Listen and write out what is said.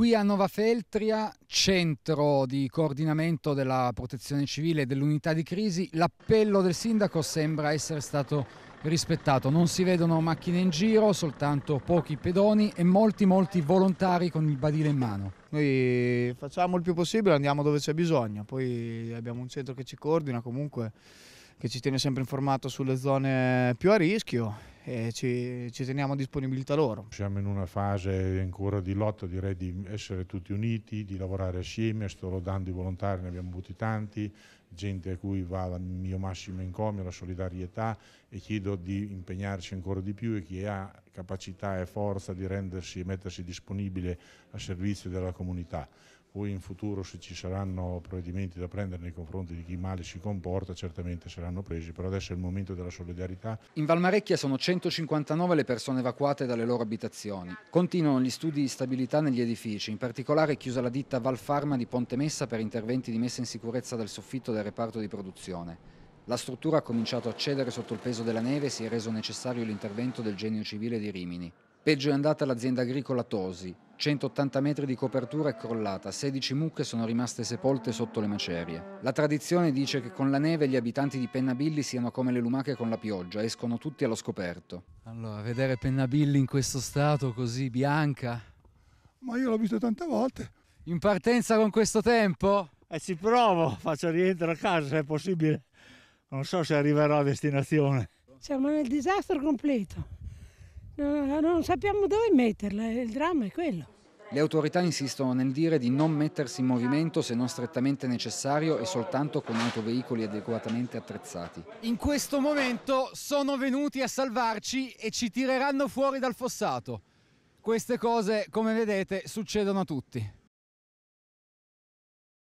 Qui a Nova Feltria, centro di coordinamento della protezione civile e dell'unità di crisi, l'appello del sindaco sembra essere stato rispettato. Non si vedono macchine in giro, soltanto pochi pedoni e molti molti volontari con il badile in mano. Noi facciamo il più possibile, andiamo dove c'è bisogno, poi abbiamo un centro che ci coordina comunque, che ci tiene sempre informato sulle zone più a rischio e ci, ci, teniamo a disponibilità loro. Siamo in una fase ancora di lotta, direi di essere tutti uniti, di lavorare assieme, sto lodando i volontari, ne abbiamo avuti tanti, gente a cui va il mio massimo encomio, la solidarietà e chiedo di impegnarci ancora di più e chi ha capacità e forza di rendersi e mettersi disponibile a servizio della comunità cui in futuro se ci saranno provvedimenti da prendere nei confronti di chi male si comporta certamente saranno presi, però adesso è il momento della solidarietà. In Valmarecchia sono 159 le persone evacuate dalle loro abitazioni. Continuano gli studi di stabilità negli edifici, in particolare è chiusa la ditta Valfarma di Ponte Messa per interventi di messa in sicurezza del soffitto del reparto di produzione. La struttura ha cominciato a cedere sotto il peso della neve e si è reso necessario l'intervento del genio civile di Rimini. Peggio è andata l'azienda agricola Tosi. 180 metri di copertura è crollata, 16 mucche sono rimaste sepolte sotto le macerie. La tradizione dice che con la neve gli abitanti di Pennabilli siano come le lumache con la pioggia, escono tutti allo scoperto. Allora, vedere Pennabilli in questo stato così bianca. Ma io l'ho visto tante volte. In partenza con questo tempo? Eh, ci provo, faccio rientro a casa se è possibile. Non so se arriverò a destinazione. Siamo nel disastro completo non sappiamo dove metterla, eh, il dramma è quello. Le autorità insistono nel dire di non mettersi in movimento se non strettamente necessario e soltanto con autoveicoli adeguatamente attrezzati. In questo momento sono venuti a salvarci e ci tireranno fuori dal fossato. Queste cose, come vedete, succedono a tutti.